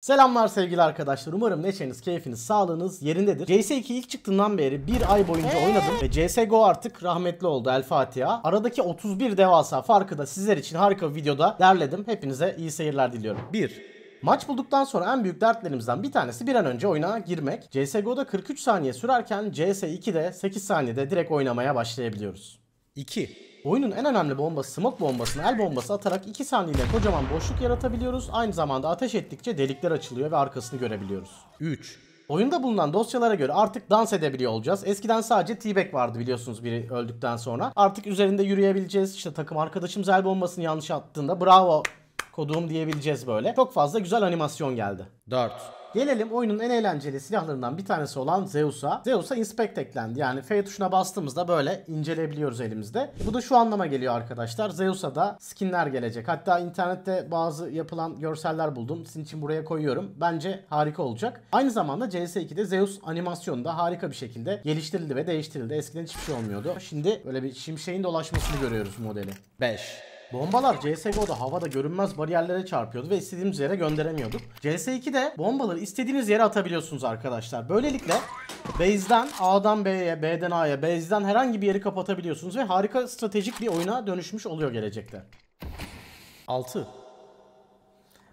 Selamlar sevgili arkadaşlar. Umarım neşeniz, keyfiniz, sağlığınız yerindedir. CS2 ilk çıktığından beri bir ay boyunca ee? oynadım ve CSGO artık rahmetli oldu El Fatiha. Aradaki 31 devasa farkı da sizler için harika bir videoda derledim. Hepinize iyi seyirler diliyorum. 1. Maç bulduktan sonra en büyük dertlerimizden bir tanesi bir an önce oyuna girmek. CSGO'da 43 saniye sürerken CS2'de 8 saniyede direkt oynamaya başlayabiliyoruz. 2. Oyunun en önemli bombası smoke bombasını el bombası atarak 2 saniyede kocaman boşluk yaratabiliyoruz. Aynı zamanda ateş ettikçe delikler açılıyor ve arkasını görebiliyoruz. 3. Oyunda bulunan dosyalara göre artık dans edebiliyor olacağız. Eskiden sadece T-Bag vardı biliyorsunuz biri öldükten sonra. Artık üzerinde yürüyebileceğiz. İşte takım arkadaşımız el bombasını yanlış attığında bravo kodum diyebileceğiz böyle. Çok fazla güzel animasyon geldi. 4. Gelelim oyunun en eğlenceli silahlarından bir tanesi olan Zeus'a. Zeus'a inspect eklendi. Yani F tuşuna bastığımızda böyle inceleyebiliyoruz elimizde. Bu da şu anlama geliyor arkadaşlar. Zeus'a da skinler gelecek. Hatta internette bazı yapılan görseller buldum. Sizin için buraya koyuyorum. Bence harika olacak. Aynı zamanda CS2'de Zeus animasyonu da harika bir şekilde geliştirildi ve değiştirildi. Eskiden hiçbir şey olmuyordu. Şimdi böyle bir şimşeğin dolaşmasını görüyoruz modeli. 5 Bombalar CSGO'da havada görünmez bariyerlere çarpıyordu ve istediğimiz yere gönderemiyorduk. CS2'de bombaları istediğiniz yere atabiliyorsunuz arkadaşlar. Böylelikle base'den A'dan B'ye, B'den A'ya, base'den herhangi bir yeri kapatabiliyorsunuz ve harika stratejik bir oyuna dönüşmüş oluyor gelecekte. 6.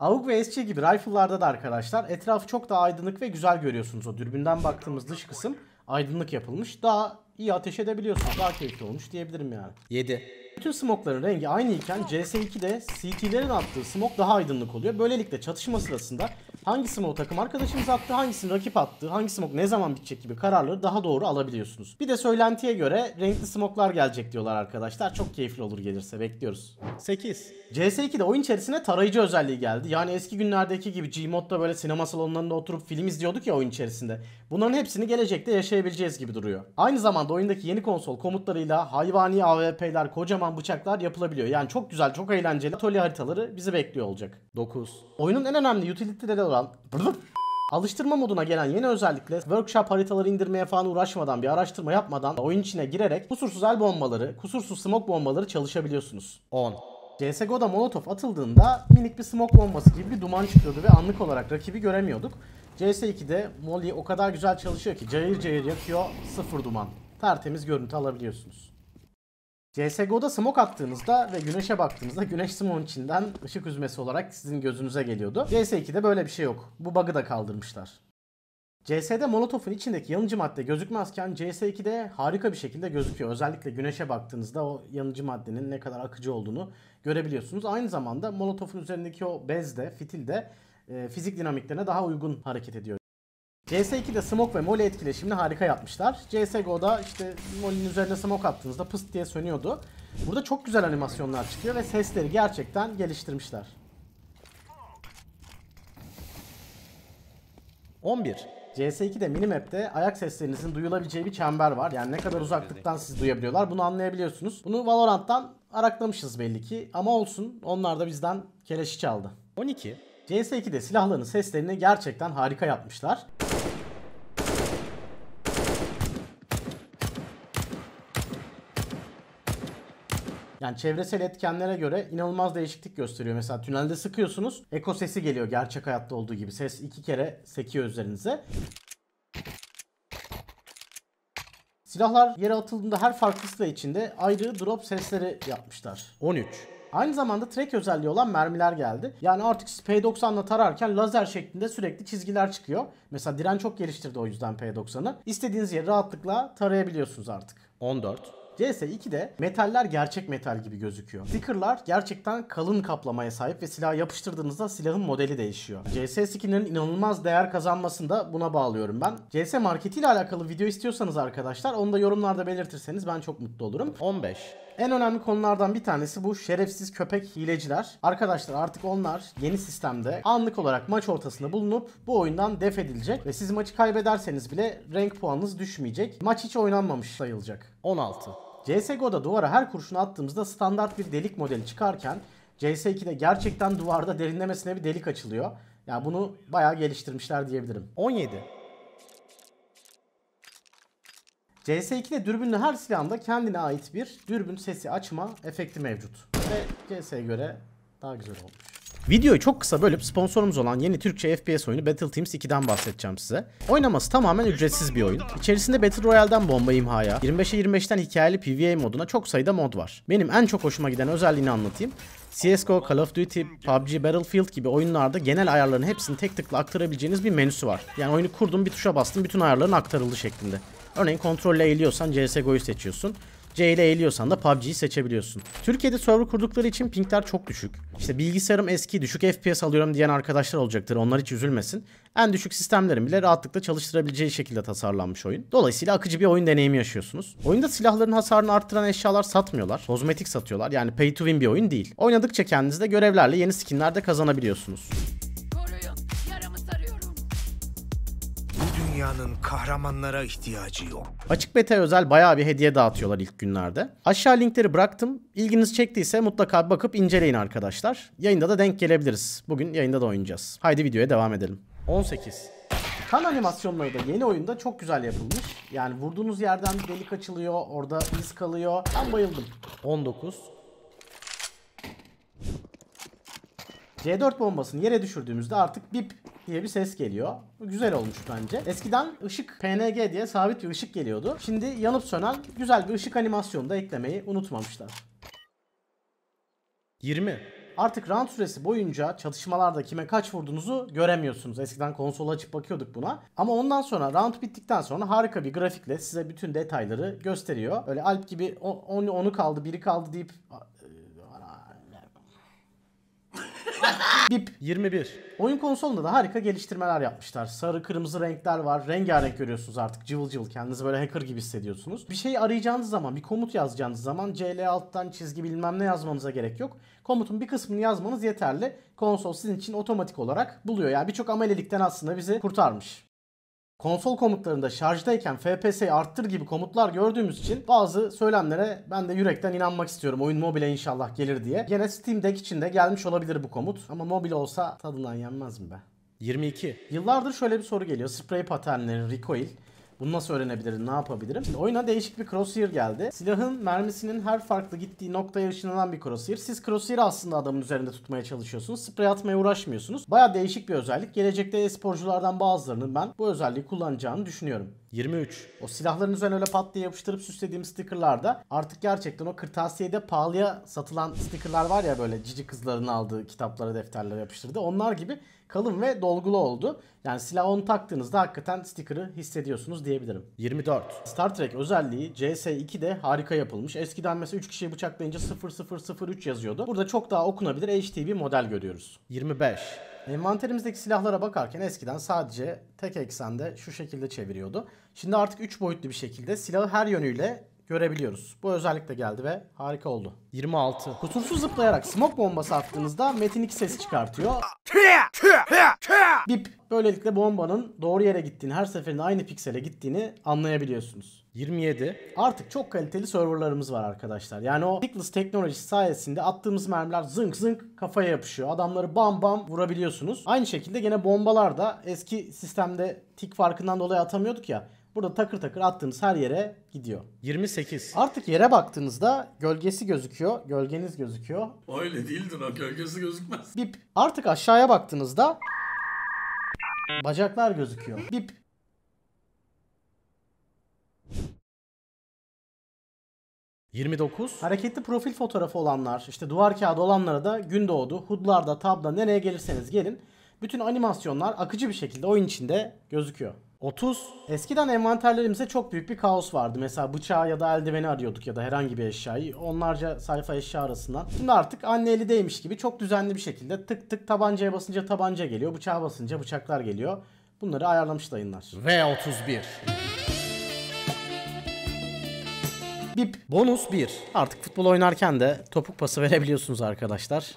AUG ve SC gibi rifle'larda da arkadaşlar etrafı çok daha aydınlık ve güzel görüyorsunuz. O dürbünden baktığımız dış kısım aydınlık yapılmış. Daha iyi ateş edebiliyorsunuz. Daha keyifli olmuş diyebilirim yani. 7. Bütün smokların rengi aynı iken CS2'de CT'lerin attığı smok daha aydınlık oluyor. Böylelikle çatışma sırasında Hangi smoke takım arkadaşımız attı, hangisini rakip attı, hangi smoke ne zaman bitecek gibi kararları daha doğru alabiliyorsunuz. Bir de söylentiye göre renkli smoklar gelecek diyorlar arkadaşlar. Çok keyifli olur gelirse bekliyoruz. 8. CS2'de oyun içerisine tarayıcı özelliği geldi. Yani eski günlerdeki gibi Gmod'da böyle sinema salonlarında oturup film izliyorduk ya oyun içerisinde. Bunların hepsini gelecekte yaşayabileceğiz gibi duruyor. Aynı zamanda oyundaki yeni konsol komutlarıyla hayvani AWP'ler, kocaman bıçaklar yapılabiliyor. Yani çok güzel, çok eğlenceli atölye haritaları bizi bekliyor olacak. 9. Oyunun en önemli utility'leri olarak kuran Alıştırma moduna gelen yeni özellikle workshop haritaları indirmeye falan uğraşmadan bir araştırma yapmadan oyun içine girerek kusursuz el bombaları, kusursuz smoke bombaları çalışabiliyorsunuz. 10. CSGO'da molotof atıldığında minik bir smoke bombası gibi bir duman çıkıyordu ve anlık olarak rakibi göremiyorduk. CS2'de Molly o kadar güzel çalışıyor ki cayır cayır yakıyor sıfır duman. Tertemiz görüntü alabiliyorsunuz. CSGO'da smoke attığınızda ve güneşe baktığınızda güneş smoke'un içinden ışık üzmesi olarak sizin gözünüze geliyordu. CS2'de böyle bir şey yok. Bu bug'ı da kaldırmışlar. CS'de Molotov'un içindeki yanıcı madde gözükmezken CS2'de harika bir şekilde gözüküyor. Özellikle güneşe baktığınızda o yanıcı maddenin ne kadar akıcı olduğunu görebiliyorsunuz. Aynı zamanda Molotov'un üzerindeki o bez de, fitil de e, fizik dinamiklerine daha uygun hareket ediyor. CS2'de smoke ve mole etkileşimini harika yapmışlar. CSGO'da işte mole'nin üzerine smoke attığınızda pıst diye sönüyordu. Burada çok güzel animasyonlar çıkıyor ve sesleri gerçekten geliştirmişler. 11. CS2'de minimap'te ayak seslerinizin duyulabileceği bir çember var. Yani ne kadar uzaklıktan siz duyabiliyorlar bunu anlayabiliyorsunuz. Bunu Valorant'tan araklamışız belli ki ama olsun onlar da bizden keleşi çaldı. 12. CS2'de silahların seslerini gerçekten harika yapmışlar. Yani çevresel etkenlere göre inanılmaz değişiklik gösteriyor. Mesela tünelde sıkıyorsunuz. Eko sesi geliyor gerçek hayatta olduğu gibi. Ses iki kere sekiyor üzerinize. Silahlar yere atıldığında her farklı silah içinde ayrı drop sesleri yapmışlar. 13. Aynı zamanda track özelliği olan mermiler geldi. Yani artık siz P90'la tararken lazer şeklinde sürekli çizgiler çıkıyor. Mesela diren çok geliştirdi o yüzden P90'ı. İstediğiniz yeri rahatlıkla tarayabiliyorsunuz artık. 14. CS2'de metaller gerçek metal gibi gözüküyor. Stickerlar gerçekten kalın kaplamaya sahip ve silah yapıştırdığınızda silahın modeli değişiyor. CS skinlerin inanılmaz değer kazanmasını da buna bağlıyorum ben. CS marketiyle alakalı video istiyorsanız arkadaşlar onu da yorumlarda belirtirseniz ben çok mutlu olurum. 15 en önemli konulardan bir tanesi bu şerefsiz köpek hileciler. Arkadaşlar artık onlar yeni sistemde anlık olarak maç ortasında bulunup bu oyundan def edilecek ve siz maçı kaybederseniz bile renk puanınız düşmeyecek. Maç hiç oynanmamış sayılacak. 16. CSGO'da duvara her kurşunu attığımızda standart bir delik modeli çıkarken CS2'de gerçekten duvarda derinlemesine bir delik açılıyor. Ya yani bunu bayağı geliştirmişler diyebilirim. 17. CS2'de dürbünlü her silahında kendine ait bir dürbün sesi açma efekti mevcut. Ve CS'ye göre daha güzel olmuş. Videoyu çok kısa bölüp sponsorumuz olan yeni Türkçe FPS oyunu Battle Teams 2'den bahsedeceğim size. Oynaması tamamen ücretsiz bir oyun. İçerisinde Battle Royale'den bomba imhaya, 25'e 25'ten hikayeli PvE moduna çok sayıda mod var. Benim en çok hoşuma giden özelliğini anlatayım. CSGO, Call of Duty, PUBG, Battlefield gibi oyunlarda genel ayarların hepsini tek tıkla aktarabileceğiniz bir menüsü var. Yani oyunu kurdum bir tuşa bastım bütün ayarların aktarıldı şeklinde. Örneğin kontrolle eğiliyorsan CSGO'yu seçiyorsun. C ile eğiliyorsan da PUBG'yi seçebiliyorsun. Türkiye'de server kurdukları için pingler çok düşük. İşte bilgisayarım eski düşük FPS alıyorum diyen arkadaşlar olacaktır onlar hiç üzülmesin. En düşük sistemlerin bile rahatlıkla çalıştırabileceği şekilde tasarlanmış oyun. Dolayısıyla akıcı bir oyun deneyimi yaşıyorsunuz. Oyunda silahların hasarını arttıran eşyalar satmıyorlar. Kozmetik satıyorlar yani pay to win bir oyun değil. Oynadıkça kendinizde görevlerle yeni skinler de kazanabiliyorsunuz. dünyanın kahramanlara ihtiyacı yok. Açık beta özel bayağı bir hediye dağıtıyorlar ilk günlerde. Aşağı linkleri bıraktım. İlginiz çektiyse mutlaka bakıp inceleyin arkadaşlar. Yayında da denk gelebiliriz. Bugün yayında da oynayacağız. Haydi videoya devam edelim. 18. Kan animasyonları da yeni oyunda çok güzel yapılmış. Yani vurduğunuz yerden delik açılıyor, orada iz kalıyor. Ben bayıldım. 19. C4 bombasını yere düşürdüğümüzde artık bip diye bir ses geliyor. güzel olmuş bence. Eskiden ışık PNG diye sabit bir ışık geliyordu. Şimdi yanıp sönen güzel bir ışık animasyonu da eklemeyi unutmamışlar. 20. Artık round süresi boyunca çatışmalarda kime kaç vurduğunuzu göremiyorsunuz. Eskiden konsolu açıp bakıyorduk buna. Ama ondan sonra round bittikten sonra harika bir grafikle size bütün detayları gösteriyor. Öyle Alp gibi onu kaldı biri kaldı deyip Bip 21. Oyun konsolunda da harika geliştirmeler yapmışlar. Sarı kırmızı renkler var. Rengarenk görüyorsunuz artık cıvıl cıvıl. Kendinizi böyle hacker gibi hissediyorsunuz. Bir şey arayacağınız zaman, bir komut yazacağınız zaman CL alttan çizgi bilmem ne yazmanıza gerek yok. Komutun bir kısmını yazmanız yeterli. Konsol sizin için otomatik olarak buluyor. Yani birçok amelelikten aslında bizi kurtarmış. Konsol komutlarında şarjdayken FPS'yi arttır gibi komutlar gördüğümüz için bazı söylemlere ben de yürekten inanmak istiyorum. Oyun mobile inşallah gelir diye. Gene Steam Deck için de gelmiş olabilir bu komut. Ama mobil olsa tadından yenmez mi be? 22. Yıllardır şöyle bir soru geliyor. Spray paternleri, recoil bunu nasıl öğrenebilirim? Ne yapabilirim? Şimdi oyuna değişik bir crosshair geldi. Silahın mermisinin her farklı gittiği noktaya ışınlanan bir crosshair. Siz crosshair'i aslında adamın üzerinde tutmaya çalışıyorsunuz. Sprey atmaya uğraşmıyorsunuz. Baya değişik bir özellik. Gelecekte e-sporculardan bazılarının ben bu özelliği kullanacağını düşünüyorum. 23. O silahların üzerine öyle pat diye yapıştırıp süslediğim stickerlarda artık gerçekten o kırtasiyede pahalıya satılan stickerlar var ya böyle cici kızların aldığı kitaplara defterlere yapıştırdı. Onlar gibi kalın ve dolgulu oldu. Yani silah onu taktığınızda hakikaten sticker'ı hissediyorsunuz diyebilirim. 24. Star Trek özelliği CS2'de harika yapılmış. Eskiden mesela 3 kişiyi bıçaklayınca 0003 yazıyordu. Burada çok daha okunabilir HD bir model görüyoruz. 25. Envanterimizdeki silahlara bakarken eskiden sadece tek eksende şu şekilde çeviriyordu. Şimdi artık 3 boyutlu bir şekilde silahı her yönüyle görebiliyoruz. Bu özellik de geldi ve harika oldu. 26. Kusursuz zıplayarak smoke bombası attığınızda Metin 2 ses çıkartıyor. Bip Böylelikle bombanın doğru yere gittiğini, her seferinde aynı piksele gittiğini anlayabiliyorsunuz. 27. Artık çok kaliteli serverlarımız var arkadaşlar. Yani o Tickless teknolojisi sayesinde attığımız mermiler zınk zınk kafaya yapışıyor. Adamları bam bam vurabiliyorsunuz. Aynı şekilde gene bombalar da eski sistemde tik farkından dolayı atamıyorduk ya. Burada takır takır attığınız her yere gidiyor. 28. Artık yere baktığınızda gölgesi gözüküyor, gölgeniz gözüküyor. Öyle değildir o gölgesi gözükmez. Bip. Artık aşağıya baktığınızda Bacaklar gözüküyor. Bip. ...29. Hareketli profil fotoğrafı olanlar, işte duvar kağıdı olanlara da gün doğdu. Hudlarda, tabla nereye gelirseniz gelin. Bütün animasyonlar akıcı bir şekilde oyun içinde gözüküyor. 30. Eskiden envanterlerimizde çok büyük bir kaos vardı. Mesela bıçağı ya da eldiveni arıyorduk ya da herhangi bir eşyayı. Onlarca sayfa eşya arasından. Şimdi artık anne eli değmiş gibi çok düzenli bir şekilde tık tık tabancaya basınca tabanca geliyor. Bıçağa basınca bıçaklar geliyor. Bunları ayarlamış dayınlar. V31 Bip. Bonus 1. Artık futbol oynarken de topuk pası verebiliyorsunuz arkadaşlar.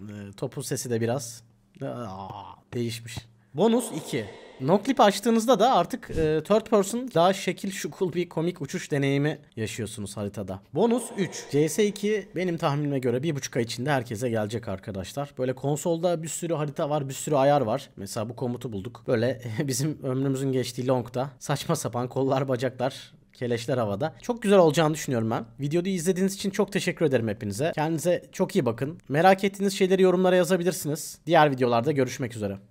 E, topun sesi de biraz Aa, değişmiş. Bonus 2. Noclip açtığınızda da artık e, third person daha şekil şukul bir komik uçuş deneyimi yaşıyorsunuz haritada. Bonus 3. CS2 benim tahminime göre 1.5 ay içinde herkese gelecek arkadaşlar. Böyle konsolda bir sürü harita var, bir sürü ayar var. Mesela bu komutu bulduk. Böyle bizim ömrümüzün geçtiği longda saçma sapan kollar, bacaklar keleşler havada. Çok güzel olacağını düşünüyorum ben. Videoyu izlediğiniz için çok teşekkür ederim hepinize. Kendinize çok iyi bakın. Merak ettiğiniz şeyleri yorumlara yazabilirsiniz. Diğer videolarda görüşmek üzere.